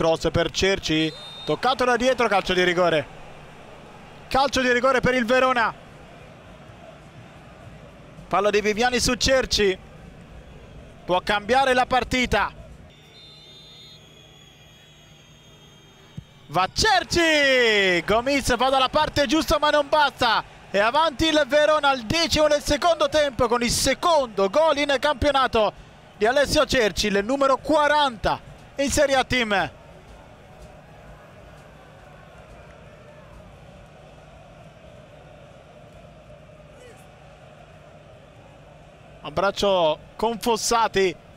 cross per Cerci, toccato da dietro, calcio di rigore. Calcio di rigore per il Verona. Fallo di Viviani su Cerci. Può cambiare la partita. Va Cerci! Gomis va dalla parte giusta ma non basta. E avanti il Verona al decimo del secondo tempo con il secondo gol in campionato di Alessio Cerci, il numero 40 in Serie A Team. abbraccio con Fossati